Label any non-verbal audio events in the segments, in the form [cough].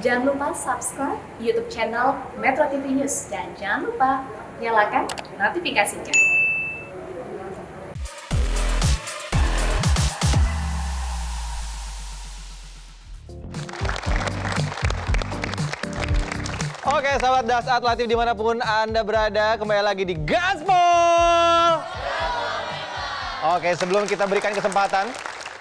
Jangan lupa subscribe YouTube channel Metro TV News dan jangan lupa nyalakan notifikasinya. Oke, sahabat Das Atlatif dimanapun Anda berada, kembali lagi di Gaspol. Oke, sebelum kita berikan kesempatan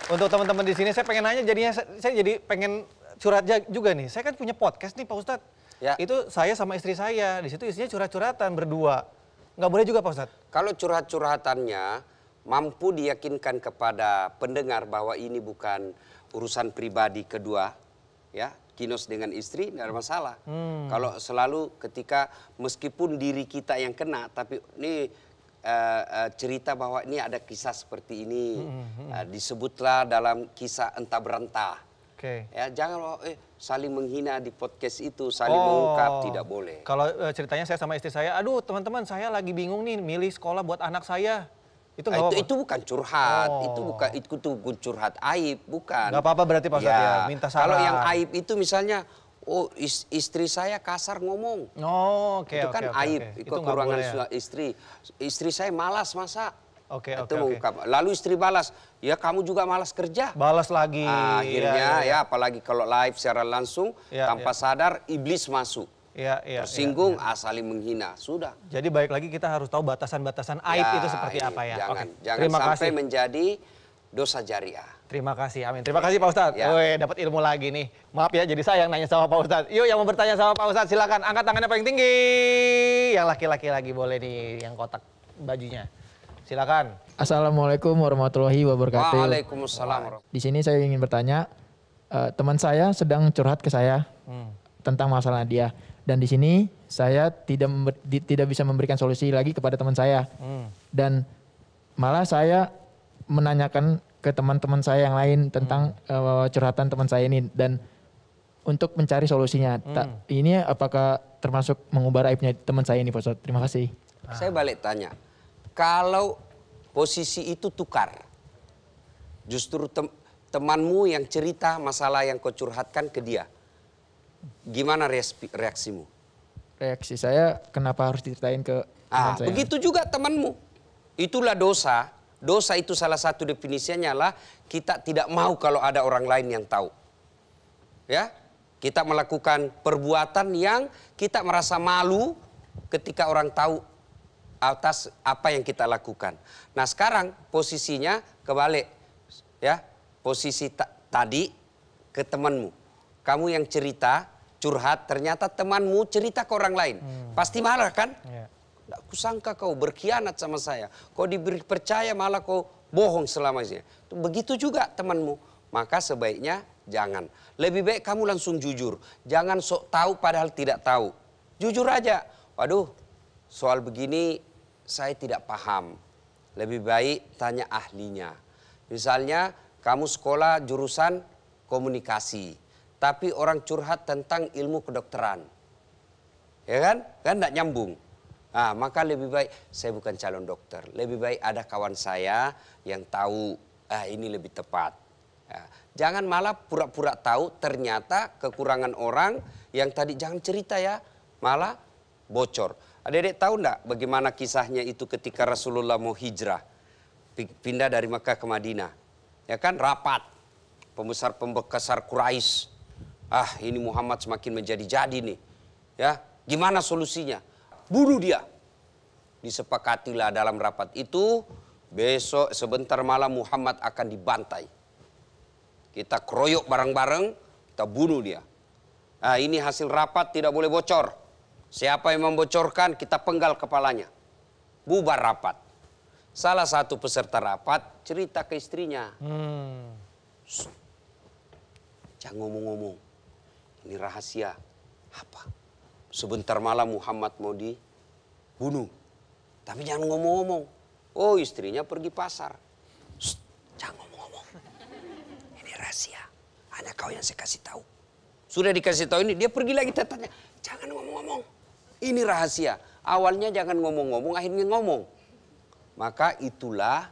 untuk teman-teman di sini, saya pengen nanya jadinya, saya jadi pengen curhat juga nih. Saya kan punya podcast nih Pak Ustad, Ya. Itu saya sama istri saya. Di situ isinya curhat-curhatan berdua. Nggak boleh juga Pak Ustad. Kalau curhat-curhatannya mampu diyakinkan kepada pendengar bahwa ini bukan urusan pribadi kedua. Ya, kinos dengan istri tidak ada masalah. Hmm. Kalau selalu ketika meskipun diri kita yang kena, tapi ini uh, uh, cerita bahwa ini ada kisah seperti ini hmm. uh, disebutlah dalam kisah entah berentah Okay. Ya jangan eh, saling menghina di podcast itu, saling oh. mengungkap tidak boleh. Kalau eh, ceritanya saya sama istri saya, aduh teman-teman saya lagi bingung nih milih sekolah buat anak saya. Itu, nah, itu, itu bukan curhat, oh. itu bukan itu, tuh curhat aib, bukan. Gak apa-apa berarti Pak ya. Satya, minta saran. Kalau yang aib itu misalnya, oh is, istri saya kasar ngomong. Oh, oke okay, Itu okay, kan okay, aib, okay. itu kekurangan ya. istri. Istri saya malas masak. Oke, okay, oke. Okay, Lalu istri balas, ya kamu juga malas kerja. Balas lagi. akhirnya ya, ya. ya apalagi kalau live secara langsung ya, tanpa ya. sadar iblis masuk. Ya, ya, Tersinggung ya, ya. asali menghina, sudah. Jadi baik lagi kita harus tahu batasan-batasan aib ya, itu seperti apa ya. Jangan, okay. jangan Terima sampai kasih. menjadi dosa jariah. Terima kasih, amin. Terima kasih Pak Ustadz. Ya. Woi, dapat ilmu lagi nih. Maaf ya, jadi saya yang nanya sama Pak Ustadz. Yuk, yang mau bertanya sama Pak Ustadz, silakan angkat tangannya paling tinggi. Yang laki-laki lagi boleh nih, yang kotak bajunya. Silakan. Assalamualaikum warahmatullahi wabarakatuh. Waalaikumsalam. Di sini saya ingin bertanya, uh, teman saya sedang curhat ke saya hmm. tentang masalah dia. Dan di sini saya tidak di, tidak bisa memberikan solusi lagi kepada teman saya. Hmm. Dan malah saya menanyakan ke teman-teman saya yang lain tentang hmm. uh, curhatan teman saya ini dan untuk mencari solusinya. Hmm. Ta, ini apakah termasuk mengubah aibnya teman saya ini, Pak Terima kasih. Saya balik tanya, kalau Posisi itu tukar. Justru tem temanmu yang cerita masalah yang kau curhatkan ke dia. Gimana reaksi reaksimu? Reaksi saya kenapa harus diceritain ke ah, saya? Begitu juga temanmu. Itulah dosa. Dosa itu salah satu definisinya lah kita tidak mau kalau ada orang lain yang tahu. Ya, kita melakukan perbuatan yang kita merasa malu ketika orang tahu atas apa yang kita lakukan. Nah sekarang posisinya kebalik, ya posisi tadi ke temanmu. Kamu yang cerita curhat, ternyata temanmu cerita ke orang lain. Hmm. Pasti marah kan? Yeah. Nggak kusangka kau berkhianat sama saya. Kau diberi percaya malah kau bohong selama ini. Begitu juga temanmu. Maka sebaiknya jangan. Lebih baik kamu langsung jujur. Jangan sok tahu padahal tidak tahu. Jujur aja. Waduh, soal begini saya tidak paham. Lebih baik tanya ahlinya. Misalnya kamu sekolah jurusan komunikasi, tapi orang curhat tentang ilmu kedokteran. Ya kan? Kan tidak nyambung. Nah, maka lebih baik saya bukan calon dokter. Lebih baik ada kawan saya yang tahu ah, ini lebih tepat. Nah, jangan malah pura-pura tahu ternyata kekurangan orang yang tadi jangan cerita ya malah bocor. Adik-adik tahu enggak bagaimana kisahnya itu ketika Rasulullah mau hijrah? Pindah dari Mekah ke Madinah. Ya kan rapat. Pembesar pembekasar Quraisy. Ah ini Muhammad semakin menjadi-jadi nih. Ya gimana solusinya? Bunuh dia. Disepakatilah dalam rapat itu. Besok sebentar malam Muhammad akan dibantai. Kita keroyok bareng-bareng. Kita bunuh dia. Nah, ini hasil rapat tidak boleh bocor. Siapa yang membocorkan kita penggal kepalanya. Bubar rapat. Salah satu peserta rapat cerita ke istrinya. Hmm. Jangan ngomong-ngomong. Ini rahasia. Apa? Sebentar malam Muhammad mau dibunuh. Tapi jangan ngomong-ngomong. Oh istrinya pergi pasar. Shh, jangan ngomong-ngomong. Ini rahasia. Hanya kau yang saya kasih tahu. Sudah dikasih tahu ini, dia pergi lagi tanya, Jangan ini rahasia. Awalnya jangan ngomong-ngomong, akhirnya ngomong. Maka itulah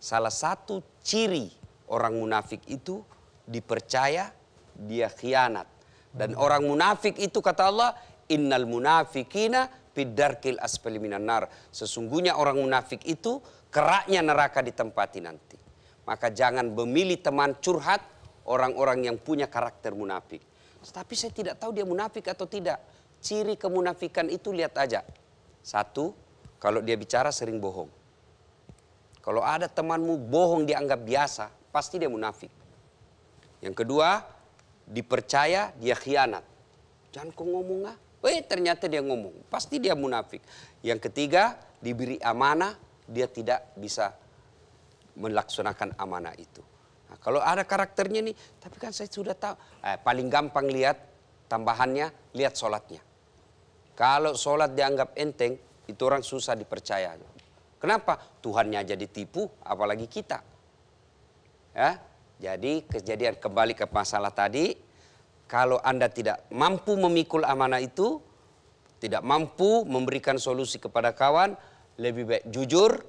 salah satu ciri orang munafik itu dipercaya dia khianat. Dan hmm. orang munafik itu kata Allah, innal munafikina bidarkil aspeliminan nar. Sesungguhnya orang munafik itu keraknya neraka ditempati nanti. Maka jangan memilih teman curhat orang-orang yang punya karakter munafik. Tapi saya tidak tahu dia munafik atau tidak. Ciri kemunafikan itu lihat aja. Satu, kalau dia bicara sering bohong. Kalau ada temanmu bohong dianggap biasa, pasti dia munafik. Yang kedua, dipercaya dia khianat. Jangan kau ngomong ah. Eh ternyata dia ngomong, pasti dia munafik. Yang ketiga, diberi amanah, dia tidak bisa melaksanakan amanah itu. Nah, kalau ada karakternya nih, tapi kan saya sudah tahu. Eh, paling gampang lihat tambahannya, lihat sholatnya. Kalau sholat dianggap enteng, itu orang susah dipercaya. Kenapa? Tuhannya jadi tipu, apalagi kita. Ya, jadi kejadian kembali ke masalah tadi, kalau Anda tidak mampu memikul amanah itu, tidak mampu memberikan solusi kepada kawan, lebih baik jujur,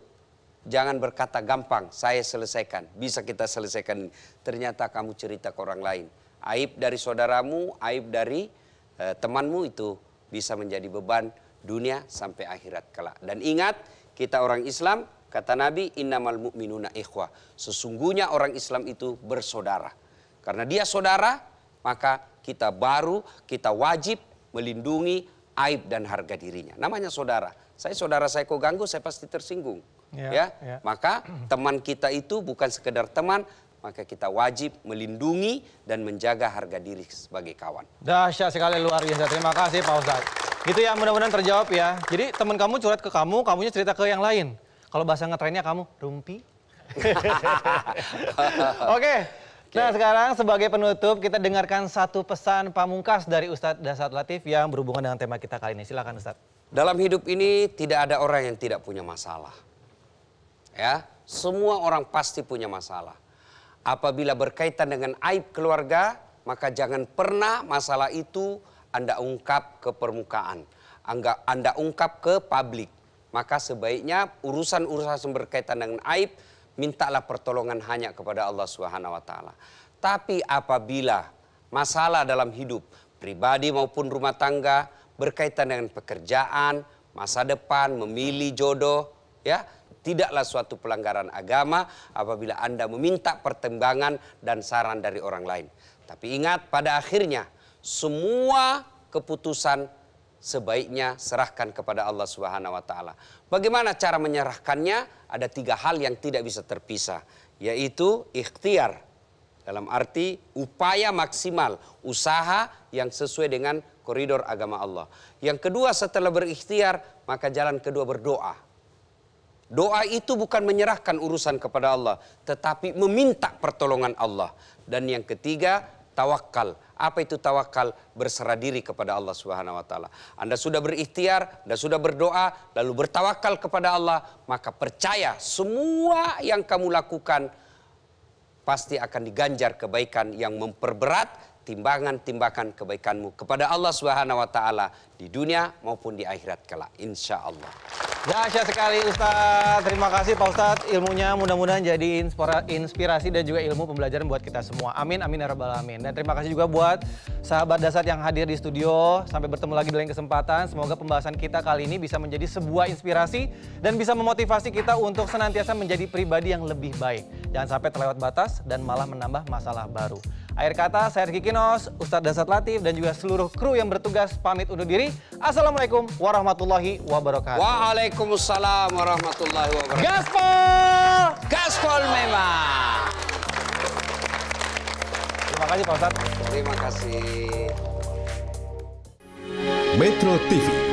jangan berkata gampang, saya selesaikan, bisa kita selesaikan. Ternyata kamu cerita ke orang lain. Aib dari saudaramu, aib dari eh, temanmu itu bisa menjadi beban dunia sampai akhirat kelak. Dan ingat, kita orang Islam, kata Nabi, innamal mu'minuna ikhwah. Sesungguhnya orang Islam itu bersaudara. Karena dia saudara, maka kita baru, kita wajib melindungi aib dan harga dirinya. Namanya saudara. Saya saudara saya kok ganggu, saya pasti tersinggung. Ya, ya. ya. Maka teman kita itu bukan sekedar teman, maka kita wajib melindungi dan menjaga harga diri sebagai kawan. Dahsyat sekali luar biasa. Terima kasih Pak Ustadz. Gitu ya mudah-mudahan terjawab ya. Jadi teman kamu curhat ke kamu, kamunya cerita ke yang lain. Kalau bahasa ngetrennya kamu, rumpi. [laughs] Oke. Okay. Okay. Nah sekarang sebagai penutup kita dengarkan satu pesan pamungkas dari Ustadz Dasat Latif yang berhubungan dengan tema kita kali ini. Silakan Ustadz. Dalam hidup ini tidak ada orang yang tidak punya masalah. Ya, semua orang pasti punya masalah. Apabila berkaitan dengan aib keluarga, maka jangan pernah masalah itu Anda ungkap ke permukaan. Anda ungkap ke publik. Maka sebaiknya urusan-urusan berkaitan dengan aib, mintalah pertolongan hanya kepada Allah Subhanahu wa taala. Tapi apabila masalah dalam hidup pribadi maupun rumah tangga berkaitan dengan pekerjaan, masa depan, memilih jodoh, ya, tidaklah suatu pelanggaran agama apabila Anda meminta pertimbangan dan saran dari orang lain. Tapi ingat pada akhirnya semua keputusan sebaiknya serahkan kepada Allah Subhanahu wa taala. Bagaimana cara menyerahkannya? Ada tiga hal yang tidak bisa terpisah, yaitu ikhtiar dalam arti upaya maksimal, usaha yang sesuai dengan koridor agama Allah. Yang kedua setelah berikhtiar, maka jalan kedua berdoa. Doa itu bukan menyerahkan urusan kepada Allah, tetapi meminta pertolongan Allah. Dan yang ketiga, tawakal. Apa itu tawakal? Berserah diri kepada Allah Subhanahu wa taala. Anda sudah berikhtiar, Anda sudah berdoa, lalu bertawakal kepada Allah, maka percaya semua yang kamu lakukan pasti akan diganjar kebaikan yang memperberat timbangan-timbakan kebaikanmu kepada Allah Subhanahu wa taala di dunia maupun di akhirat kelak insyaallah. Dahsyat sekali Ustadz. Terima kasih Pak Ustadz. Ilmunya mudah-mudahan jadi inspirasi dan juga ilmu pembelajaran buat kita semua. Amin, amin, ya rabbal alamin. Dan terima kasih juga buat sahabat dasar yang hadir di studio. Sampai bertemu lagi di lain kesempatan. Semoga pembahasan kita kali ini bisa menjadi sebuah inspirasi dan bisa memotivasi kita untuk senantiasa menjadi pribadi yang lebih baik. Jangan sampai terlewat batas dan malah menambah masalah baru. Air kata, saya Rizky Kinos, Ustadz Dasat Latif, dan juga seluruh kru yang bertugas pamit undur diri. Assalamualaikum warahmatullahi wabarakatuh. Waalaikumsalam warahmatullahi wabarakatuh. Gaspol! Gaspol memang! Terima kasih Pak Ustadz. Terima kasih. Metro TV